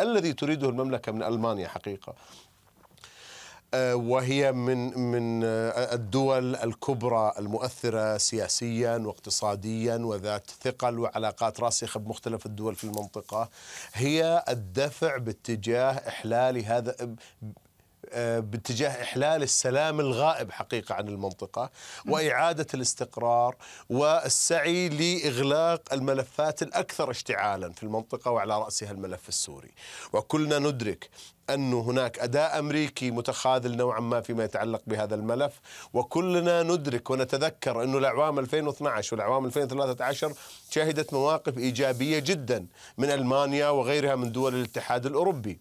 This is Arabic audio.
الذي تريده المملكة من ألمانيا حقيقة آه، وهي من من آه، الدول الكبرى المؤثره سياسيا واقتصاديا وذات ثقل وعلاقات راسخه بمختلف الدول في المنطقه هي الدفع باتجاه احلال هذا آه، باتجاه احلال السلام الغائب حقيقه عن المنطقه واعاده الاستقرار والسعي لاغلاق الملفات الاكثر اشتعالا في المنطقه وعلى راسها الملف السوري وكلنا ندرك أن هناك أداء أمريكي متخاذل نوعا ما فيما يتعلق بهذا الملف وكلنا ندرك ونتذكر أنه الأعوام 2012 والأعوام 2013 شهدت مواقف إيجابية جدا من ألمانيا وغيرها من دول الاتحاد الأوروبي